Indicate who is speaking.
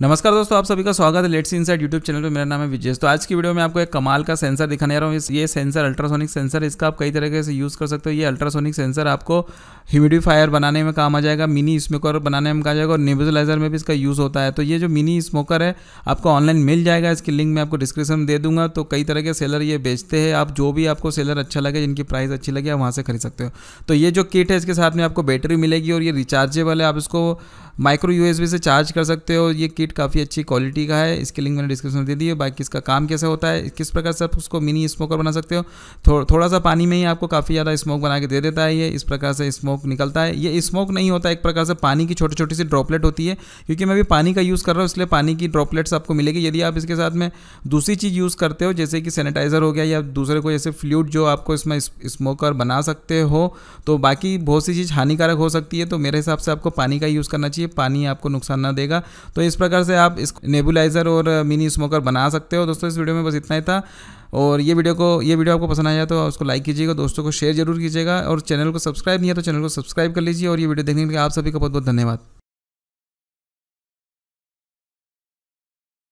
Speaker 1: नमस्कार दोस्तों आप सभी का स्वागत है लेट्स इनसाइड यूट्यूब चैनल पे मेरा नाम है विजय तो आज की वीडियो में आपको एक कमाल का सेंसर दिखाने जा रहा हूँ ये सेंसर अल्ट्रासोनिक सेंसर इसका आप कई तरीके से यूज़ कर सकते हो ये अल्ट्रासोनिक सेंसर आपको ह्यूमिडिफायर बनाने में काम आ जाएगा मिनी स्मोकर बनाने में काम आ जाएगा और नेबुलाइजर में भी इसका यूज़ होता है तो ये जो मिनी स्मोकर है आपको ऑनलाइन मिल जाएगा इसकी लिंक मैं आपको डिस्क्रिप्शन दे दूंगा तो कई तरह के सेलर ये बेचते हैं आप जो भी आपको सेलर अच्छा लगे जिनकी प्राइस अच्छी लगे आप वहाँ से खरीद सकते हो तो ये जो किट है इसके साथ में आपको बैटरी मिलेगी और ये रिचार्जेबल है आप इसको माइक्रो यू से चार्ज कर सकते हो ये किट काफ़ी अच्छी क्वालिटी का है इसकी लिंक मैंने डिस्क्रिप्शन दे दी है बाकी इसका काम कैसे होता है किस प्रकार से आप उसको मिनी स्मोकर बना सकते हो थो, थोड़ा सा पानी में ही आपको काफ़ी ज़्यादा स्मोक बना के दे देता है ये इस प्रकार से स्मोक स्मोक निकलता है ये स्मोक नहीं होता एक प्रकार से पानी की छोटी छोटी सी ड्रॉपलेट होती है क्योंकि मैं भी पानी का यूज़ कर रहा हूँ इसलिए पानी की ड्रॉपलेट्स आपको मिलेगी यदि आप इसके साथ में दूसरी चीज़ यूज़ करते हो जैसे कि सैनिटाइज़र हो गया या दूसरे कोई ऐसे फ्लूड जो आपको इसमें स्मोकर बना सकते हो तो बाकी बहुत सी चीज़ हानिकारक हो सकती है तो मेरे हिसाब से आपको पानी का यूज़ करना चाहिए पानी आपको नुकसान ना देगा तो इस प्रकार से आप इस नेबुलाइज़र और मिनी स्मोकर बना सकते हो दोस्तों इस वीडियो में बस इतना ही था और ये वीडियो को ये वीडियो आपको पसंद आया तो उसको लाइक कीजिएगा दोस्तों को शेयर जरूर कीजिएगा और चैनल को सब्सक्राइब नहीं है तो चैनल को को सब्सक्राइब कर लीजिए और ये वीडियो देखने के लिए आप सभी का बहुत बहुत धन्यवाद